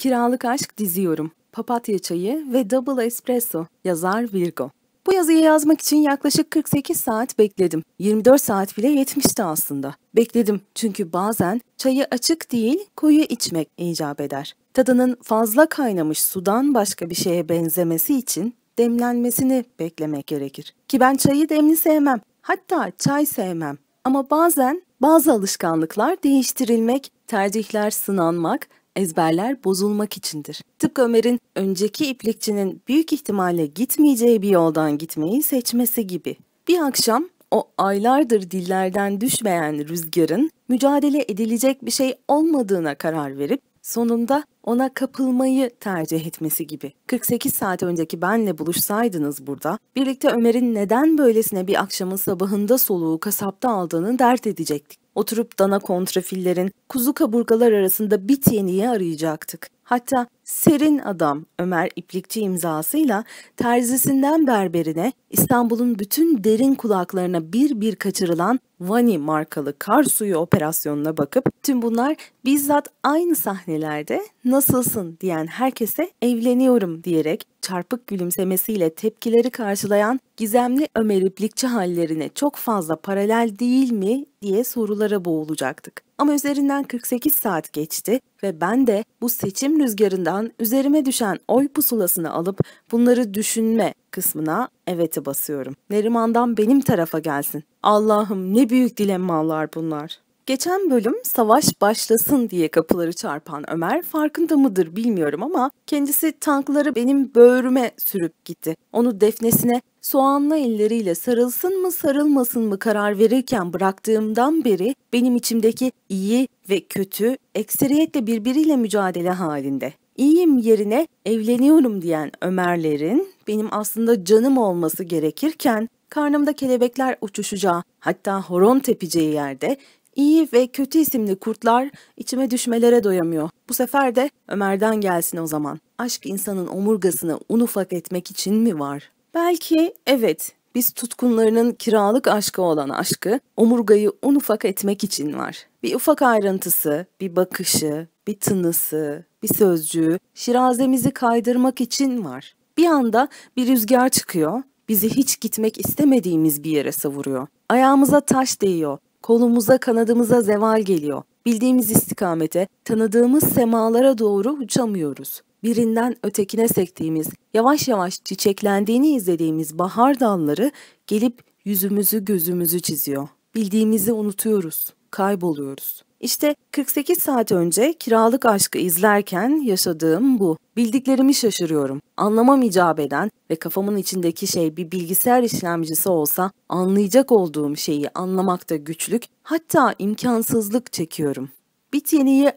Kiralık Aşk Diziyorum, Papatya Çayı ve Double Espresso, yazar Virgo. Bu yazıyı yazmak için yaklaşık 48 saat bekledim. 24 saat bile yetmişti aslında. Bekledim çünkü bazen çayı açık değil koyu içmek icap eder. Tadının fazla kaynamış sudan başka bir şeye benzemesi için demlenmesini beklemek gerekir. Ki ben çayı demli sevmem. Hatta çay sevmem. Ama bazen bazı alışkanlıklar değiştirilmek, tercihler sınanmak, ezberler bozulmak içindir. Tıpkı Ömer'in önceki iplikçinin büyük ihtimalle gitmeyeceği bir yoldan gitmeyi seçmesi gibi. Bir akşam o aylardır dillerden düşmeyen rüzgarın mücadele edilecek bir şey olmadığına karar verip sonunda ona kapılmayı tercih etmesi gibi. 48 saat önceki benle buluşsaydınız burada, birlikte Ömer'in neden böylesine bir akşamın sabahında soluğu kasapta aldığını dert edecektik. Oturup dana kontrafillerin kuzu kaburgalar arasında bir yeniyi arayacaktık. Hatta Serin Adam Ömer İplikçi imzasıyla terzisinden berberine İstanbul'un bütün derin kulaklarına bir bir kaçırılan Vani markalı kar suyu operasyonuna bakıp tüm bunlar bizzat aynı sahnelerde nasılsın diyen herkese evleniyorum diyerek çarpık gülümsemesiyle tepkileri karşılayan gizemli Ömer İplikçi hallerine çok fazla paralel değil mi diye sorulara boğulacaktık. Ama üzerinden 48 saat geçti ve ben de bu seçim rüzgarından üzerime düşen oy pusulasını alıp bunları düşünme kısmına eveti basıyorum. Neriman'dan benim tarafa gelsin. Allah'ım ne büyük dilemmalar bunlar. Geçen bölüm savaş başlasın diye kapıları çarpan Ömer farkında mıdır bilmiyorum ama kendisi tankları benim böğrüme sürüp gitti. Onu defnesine soğanlı elleriyle sarılsın mı sarılmasın mı karar verirken bıraktığımdan beri benim içimdeki iyi ve kötü ekseriyetle birbiriyle mücadele halinde. İyiyim yerine evleniyorum diyen Ömerlerin benim aslında canım olması gerekirken karnımda kelebekler uçuşacağı hatta horon tepeceği yerde iyi ve kötü isimli kurtlar içime düşmelere doyamıyor. Bu sefer de Ömer'den gelsin o zaman. Aşk insanın omurgasını un ufak etmek için mi var? Belki evet biz tutkunlarının kiralık aşkı olan aşkı omurgayı un ufak etmek için var. Bir ufak ayrıntısı, bir bakışı, bir tınısı, bir sözcüğü şirazemizi kaydırmak için var. Bir anda bir rüzgar çıkıyor, bizi hiç gitmek istemediğimiz bir yere savuruyor. Ayağımıza taş değiyor, kolumuza kanadımıza zeval geliyor. Bildiğimiz istikamete, tanıdığımız semalara doğru uçamıyoruz birinden ötekine sektiğimiz, yavaş yavaş çiçeklendiğini izlediğimiz bahar dalları gelip yüzümüzü gözümüzü çiziyor. Bildiğimizi unutuyoruz, kayboluyoruz. İşte 48 saat önce kiralık aşkı izlerken yaşadığım bu. Bildiklerimi şaşırıyorum. Anlamam icap eden ve kafamın içindeki şey bir bilgisayar işlemcisi olsa anlayacak olduğum şeyi anlamakta güçlük hatta imkansızlık çekiyorum. Bit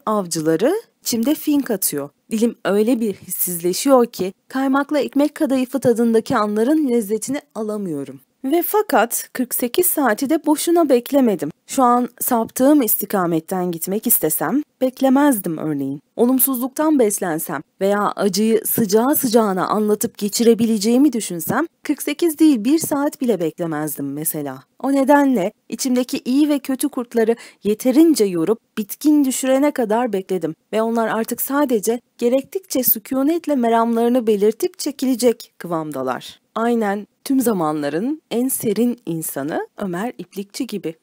avcıları İçimde fink atıyor. Dilim öyle bir hissizleşiyor ki kaymakla ekmek kadayıfı tadındaki anların lezzetini alamıyorum. Ve fakat 48 saati de boşuna beklemedim. Şu an saptığım istikametten gitmek istesem beklemezdim örneğin. Olumsuzluktan beslensem veya acıyı sıcağı sıcağına anlatıp geçirebileceğimi düşünsem 48 değil 1 saat bile beklemezdim mesela. O nedenle içimdeki iyi ve kötü kurtları yeterince yorup bitkin düşürene kadar bekledim ve onlar artık sadece gerektikçe sükunetle meramlarını belirtip çekilecek kıvamdalar. Aynen tüm zamanların en serin insanı Ömer İplikçi gibi.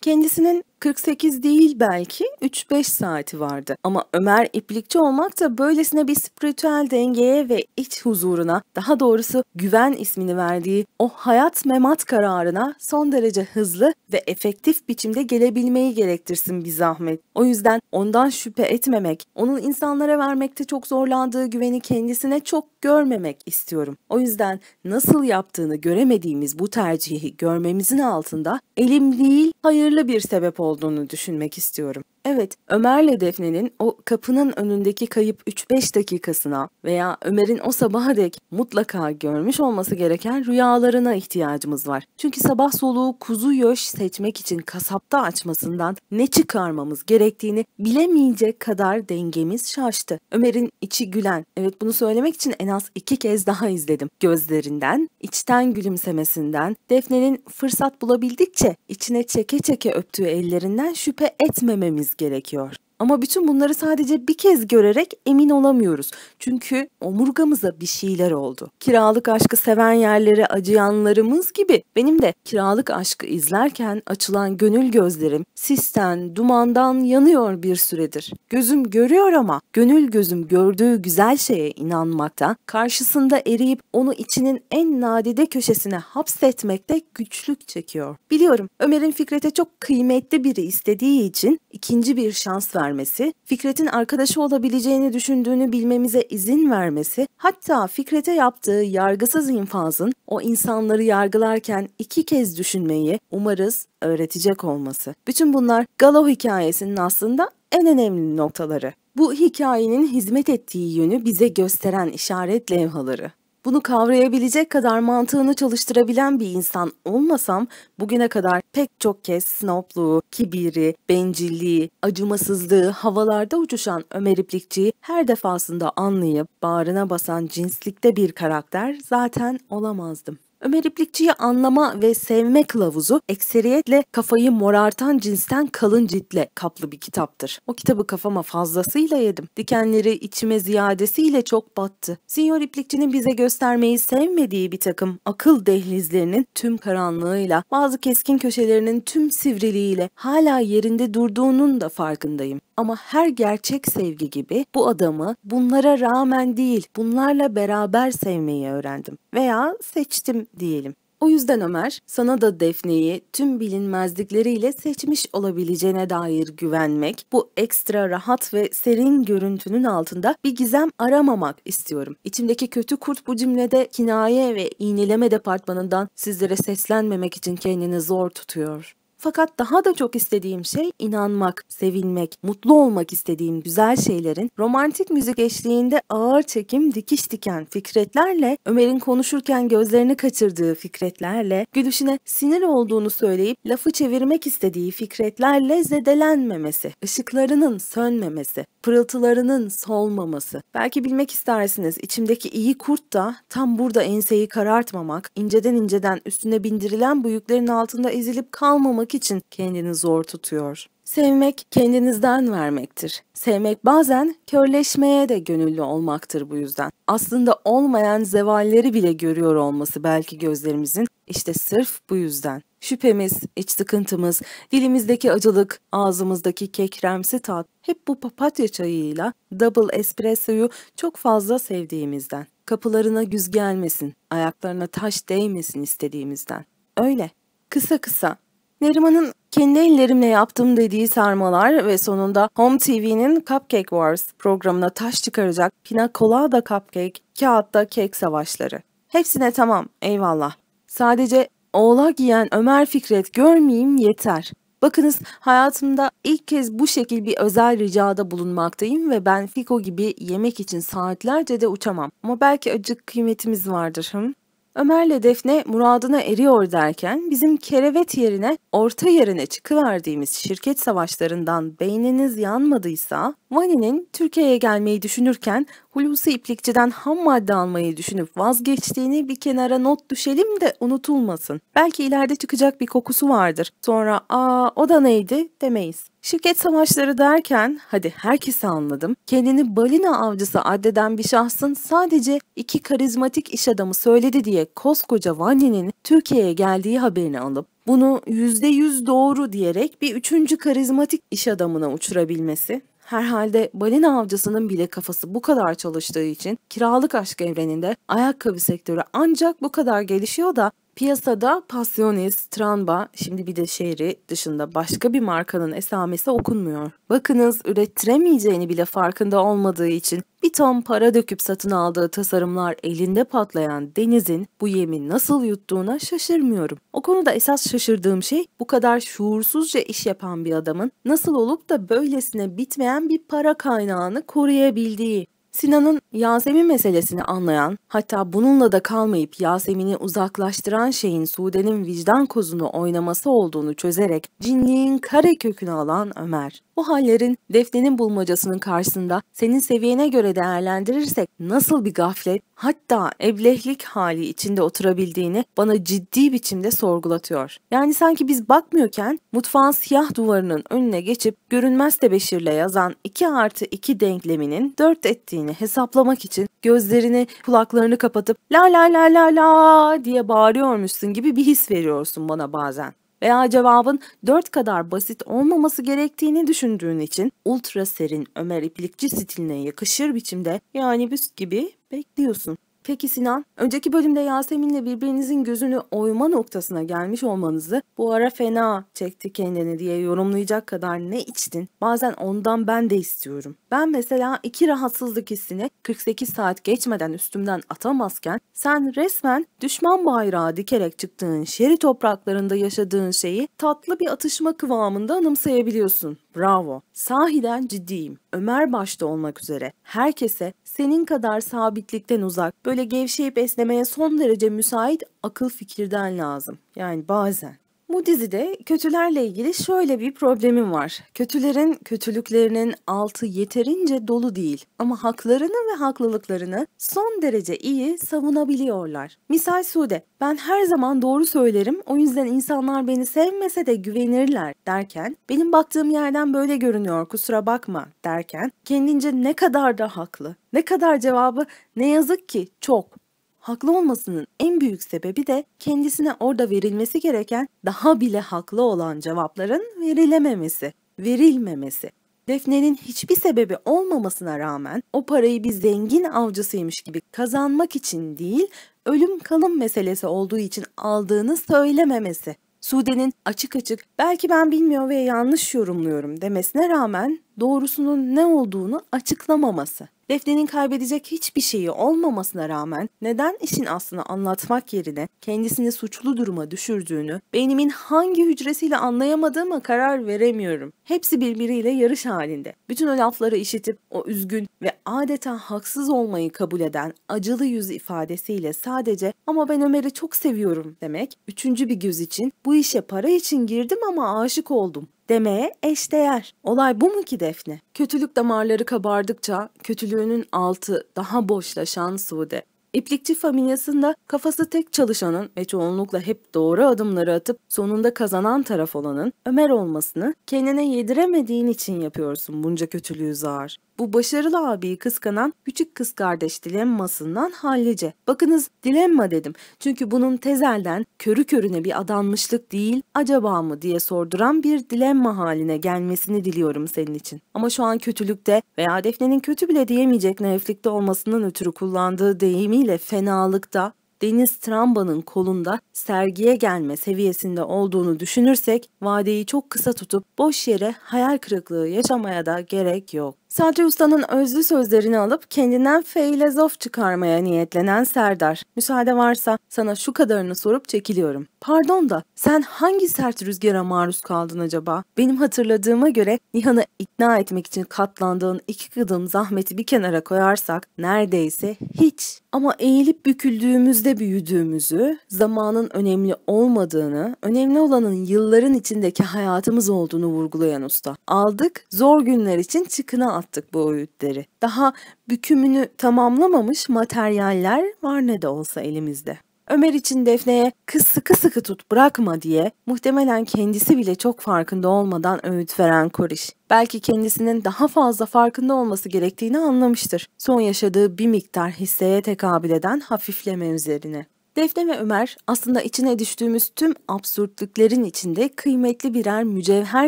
Kendisinin 48 değil belki 3-5 saati vardı. Ama Ömer İplikçi olmak da böylesine bir spiritüel dengeye ve iç huzuruna, daha doğrusu güven ismini verdiği o hayat memat kararına son derece hızlı ve efektif biçimde gelebilmeyi gerektirsin bir zahmet. O yüzden ondan şüphe etmemek, onun insanlara vermekte çok zorlandığı güveni kendisine çok görmemek istiyorum. O yüzden nasıl yaptığını göremediğimiz bu tercihi görmemizin altında elim değil hayırlı bir sebep oldu olduğunu düşünmek istiyorum. Evet, Ömer'le Defne'nin o kapının önündeki kayıp 3-5 dakikasına veya Ömer'in o sabaha dek mutlaka görmüş olması gereken rüyalarına ihtiyacımız var. Çünkü sabah soluğu kuzu yöş seçmek için kasapta açmasından ne çıkarmamız gerektiğini bilemeyecek kadar dengemiz şaştı. Ömer'in içi gülen, evet bunu söylemek için en az iki kez daha izledim. Gözlerinden, içten gülümsemesinden, Defne'nin fırsat bulabildikçe içine çeke çeke öptüğü ellerinden şüphe etmememiz gerekiyor. Ama bütün bunları sadece bir kez görerek emin olamıyoruz. Çünkü omurgamıza bir şeyler oldu. Kiralık aşkı seven yerlere acıyanlarımız gibi benim de kiralık aşkı izlerken açılan gönül gözlerim sisten, dumandan yanıyor bir süredir. Gözüm görüyor ama gönül gözüm gördüğü güzel şeye inanmakta, karşısında eriyip onu içinin en nadide köşesine hapsetmekte güçlük çekiyor. Biliyorum Ömer'in Fikret'e çok kıymetli biri istediği için ikinci bir şans vermişti vermesi, Fikret'in arkadaşı olabileceğini düşündüğünü bilmemize izin vermesi, hatta Fikret'e yaptığı yargısız infazın o insanları yargılarken iki kez düşünmeyi umarız öğretecek olması. Bütün bunlar Galo hikayesinin aslında en önemli noktaları. Bu hikayenin hizmet ettiği yönü bize gösteren işaret levhaları. Bunu kavrayabilecek kadar mantığını çalıştırabilen bir insan olmasam bugüne kadar pek çok kez snobluğu, kibiri, bencilliği, acımasızlığı havalarda uçuşan Ömer İplikçi'yi her defasında anlayıp bağrına basan cinslikte bir karakter zaten olamazdım. Ömer İplikçi'yi anlama ve sevme kılavuzu ekseriyetle kafayı morartan cinsten kalın ciltle kaplı bir kitaptır. O kitabı kafama fazlasıyla yedim. Dikenleri içime ziyadesiyle çok battı. Sinyor İplikçi'nin bize göstermeyi sevmediği bir takım akıl dehlizlerinin tüm karanlığıyla, bazı keskin köşelerinin tüm sivriliğiyle hala yerinde durduğunun da farkındayım. Ama her gerçek sevgi gibi bu adamı bunlara rağmen değil, bunlarla beraber sevmeyi öğrendim veya seçtim diyelim. O yüzden Ömer, sana da Defne'yi tüm bilinmezlikleriyle seçmiş olabileceğine dair güvenmek, bu ekstra rahat ve serin görüntünün altında bir gizem aramamak istiyorum. İçimdeki kötü kurt bu cümlede kinaye ve iğneleme departmanından sizlere seslenmemek için kendini zor tutuyor. Fakat daha da çok istediğim şey inanmak, sevinmek, mutlu olmak istediğim güzel şeylerin romantik müzik eşliğinde ağır çekim dikiş diken Fikretlerle, Ömer'in konuşurken gözlerini kaçırdığı Fikretlerle, gülüşüne sinir olduğunu söyleyip lafı çevirmek istediği Fikretlerle zedelenmemesi, ışıklarının sönmemesi, pırıltılarının solmaması. Belki bilmek istersiniz içimdeki iyi kurt da tam burada enseyi karartmamak, inceden inceden üstüne bindirilen bu yüklerin altında ezilip kalmamak korumak için kendini zor tutuyor. Sevmek kendinizden vermektir. Sevmek bazen körleşmeye de gönüllü olmaktır bu yüzden. Aslında olmayan zevalleri bile görüyor olması belki gözlerimizin işte sırf bu yüzden. Şüphemiz, iç sıkıntımız, dilimizdeki acılık, ağzımızdaki kekremsi tat hep bu papatya çayıyla double espressoyu çok fazla sevdiğimizden. Kapılarına güz gelmesin, ayaklarına taş değmesin istediğimizden. Öyle. Kısa kısa Neriman'ın kendi ellerimle yaptım dediği sarmalar ve sonunda Home TV'nin Cupcake Wars programına taş çıkaracak Pina Colada Cupcake, kağıtta kek savaşları. Hepsine tamam, eyvallah. Sadece oğla giyen Ömer Fikret görmeyeyim yeter. Bakınız hayatımda ilk kez bu şekil bir özel ricada bulunmaktayım ve ben Fiko gibi yemek için saatlerce de uçamam. Ama belki acık kıymetimiz vardır. Hı? Ömer'le Defne muradına eriyor derken bizim kerevet yerine orta yerine çıkıverdiğimiz şirket savaşlarından beyniniz yanmadıysa Vani'nin Türkiye'ye gelmeyi düşünürken Hulusi İplikçi'den ham madde almayı düşünüp vazgeçtiğini bir kenara not düşelim de unutulmasın. Belki ileride çıkacak bir kokusu vardır. Sonra aa o da neydi demeyiz. Şirket savaşları derken, hadi herkesi anladım, kendini balina avcısı addeden bir şahsın sadece iki karizmatik iş adamı söyledi diye koskoca Vanni'nin Türkiye'ye geldiği haberini alıp bunu %100 doğru diyerek bir üçüncü karizmatik iş adamına uçurabilmesi, Herhalde balina avcısının bile kafası bu kadar çalıştığı için kiralık aşk evreninde ayakkabı sektörü ancak bu kadar gelişiyor da Piyasada Passionis, Tramba, şimdi bir de şehri dışında başka bir markanın esamesi okunmuyor. Bakınız ürettiremeyeceğini bile farkında olmadığı için bir ton para döküp satın aldığı tasarımlar elinde patlayan Deniz'in bu yemi nasıl yuttuğuna şaşırmıyorum. O konuda esas şaşırdığım şey bu kadar şuursuzca iş yapan bir adamın nasıl olup da böylesine bitmeyen bir para kaynağını koruyabildiği. Sinan'ın Yasemin meselesini anlayan, hatta bununla da kalmayıp Yasemin'i uzaklaştıran şeyin Sude'nin vicdan kozunu oynaması olduğunu çözerek cinliğin kare kökünü alan Ömer. Bu hallerin Defne'nin bulmacasının karşısında senin seviyene göre değerlendirirsek nasıl bir gaflet hatta eblehlik hali içinde oturabildiğini bana ciddi biçimde sorgulatıyor. Yani sanki biz bakmıyorken mutfağın siyah duvarının önüne geçip görünmez tebeşirle yazan 2 artı 2 denkleminin 4 ettiğini hesaplamak için gözlerini kulaklarını kapatıp la la la la la diye bağırıyormuşsun gibi bir his veriyorsun bana bazen veya cevabın 4 kadar basit olmaması gerektiğini düşündüğün için ultra serin Ömer İplikçi stiline yakışır biçimde yani büst gibi bekliyorsun. Peki Sinan, önceki bölümde Yasemin'le birbirinizin gözünü oyma noktasına gelmiş olmanızı bu ara fena çekti kendini diye yorumlayacak kadar ne içtin? Bazen ondan ben de istiyorum. Ben mesela iki rahatsızlık hissini 48 saat geçmeden üstümden atamazken sen resmen düşman bayrağı dikerek çıktığın şeri topraklarında yaşadığın şeyi tatlı bir atışma kıvamında anımsayabiliyorsun. Bravo. Sahiden ciddiyim. Ömer başta olmak üzere herkese senin kadar sabitlikten uzak, böyle gevşeyip esnemeye son derece müsait akıl fikirden lazım. Yani bazen. Bu dizide kötülerle ilgili şöyle bir problemim var. Kötülerin kötülüklerinin altı yeterince dolu değil ama haklarını ve haklılıklarını son derece iyi savunabiliyorlar. Misal Sude, ben her zaman doğru söylerim o yüzden insanlar beni sevmese de güvenirler derken, benim baktığım yerden böyle görünüyor kusura bakma derken, kendince ne kadar da haklı. Ne kadar cevabı ne yazık ki çok. Haklı olmasının en büyük sebebi de kendisine orada verilmesi gereken daha bile haklı olan cevapların verilememesi, verilmemesi. Defne'nin hiçbir sebebi olmamasına rağmen o parayı bir zengin avcısıymış gibi kazanmak için değil, ölüm kalım meselesi olduğu için aldığını söylememesi. Sude'nin açık açık belki ben bilmiyor ve yanlış yorumluyorum demesine rağmen doğrusunun ne olduğunu açıklamaması. Defne'nin kaybedecek hiçbir şeyi olmamasına rağmen neden işin aslını anlatmak yerine kendisini suçlu duruma düşürdüğünü, beynimin hangi hücresiyle anlayamadığıma karar veremiyorum. Hepsi birbiriyle yarış halinde. Bütün o lafları işitip o üzgün ve adeta haksız olmayı kabul eden acılı yüz ifadesiyle sadece ama ben Ömer'i çok seviyorum demek, üçüncü bir göz için bu işe para için girdim ama aşık oldum demeye eşdeğer. Olay bu mu ki Defne? Kötülük damarları kabardıkça kötülüğünün altı daha boşlaşan Sude. İplikçi familyasında kafası tek çalışanın ve çoğunlukla hep doğru adımları atıp sonunda kazanan taraf olanın Ömer olmasını kendine yediremediğin için yapıyorsun bunca kötülüğü zar. Bu başarılı abiyi kıskanan küçük kız kardeş dilemmasından hallice. Bakınız dilemma dedim. Çünkü bunun tezelden körü körüne bir adanmışlık değil acaba mı diye sorduran bir dilemma haline gelmesini diliyorum senin için. Ama şu an kötülükte veya Defne'nin kötü bile diyemeyecek naiflikte olmasından ötürü kullandığı deyimiyle fenalıkta Deniz Tramba'nın kolunda sergiye gelme seviyesinde olduğunu düşünürsek vadeyi çok kısa tutup boş yere hayal kırıklığı yaşamaya da gerek yok. Sadri Usta'nın özlü sözlerini alıp kendinden feylezof çıkarmaya niyetlenen Serdar. Müsaade varsa sana şu kadarını sorup çekiliyorum. Pardon da sen hangi sert rüzgara maruz kaldın acaba? Benim hatırladığıma göre Nihan'ı ikna etmek için katlandığın iki kadın zahmeti bir kenara koyarsak neredeyse hiç ama eğilip büküldüğümüzde büyüdüğümüzü, zamanın önemli olmadığını, önemli olanın yılların içindeki hayatımız olduğunu vurgulayan usta. Aldık, zor günler için çıkına attık bu öğütleri. Daha bükümünü tamamlamamış materyaller var ne de olsa elimizde. Ömer için Defne'ye kız sıkı sıkı tut bırakma diye muhtemelen kendisi bile çok farkında olmadan öğüt veren Koriş belki kendisinin daha fazla farkında olması gerektiğini anlamıştır. Son yaşadığı bir miktar hisseye tekabül eden hafifleme üzerine. Defne ve Ömer aslında içine düştüğümüz tüm absürtlüklerin içinde kıymetli birer mücevher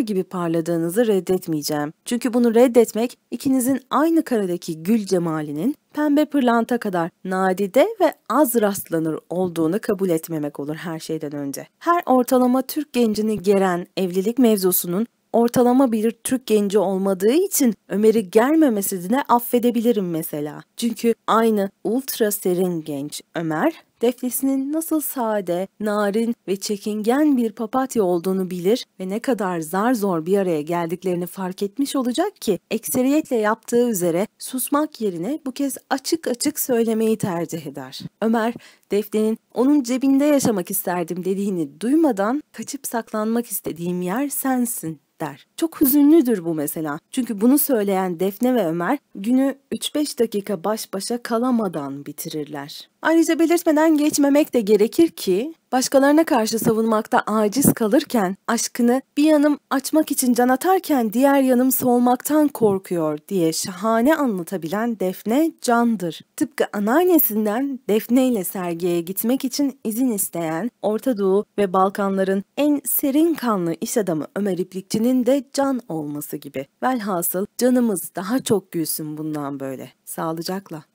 gibi parladığınızı reddetmeyeceğim. Çünkü bunu reddetmek ikinizin aynı karadaki gül cemalinin pembe pırlanta kadar nadide ve az rastlanır olduğunu kabul etmemek olur her şeyden önce. Her ortalama Türk gencini geren evlilik mevzusunun ortalama bir Türk genci olmadığı için Ömer'i germemesine affedebilirim mesela. Çünkü aynı ultra serin genç Ömer defnesinin nasıl sade, narin ve çekingen bir papatya olduğunu bilir ve ne kadar zar zor bir araya geldiklerini fark etmiş olacak ki ekseriyetle yaptığı üzere susmak yerine bu kez açık açık söylemeyi tercih eder. Ömer, Defne'nin onun cebinde yaşamak isterdim dediğini duymadan kaçıp saklanmak istediğim yer sensin der. Çok hüzünlüdür bu mesela. Çünkü bunu söyleyen Defne ve Ömer günü 3-5 dakika baş başa kalamadan bitirirler. Ayrıca belirtmeden geçmemek de gerekir ki başkalarına karşı savunmakta aciz kalırken aşkını bir yanım açmak için can atarken diğer yanım solmaktan korkuyor diye şahane anlatabilen Defne Can'dır. Tıpkı anneannesinden Defne ile sergiye gitmek için izin isteyen Orta Doğu ve Balkanların en serin kanlı iş adamı Ömer İplikçi'nin de Can olması gibi. Velhasıl canımız daha çok gülsün bundan böyle. Sağlıcakla.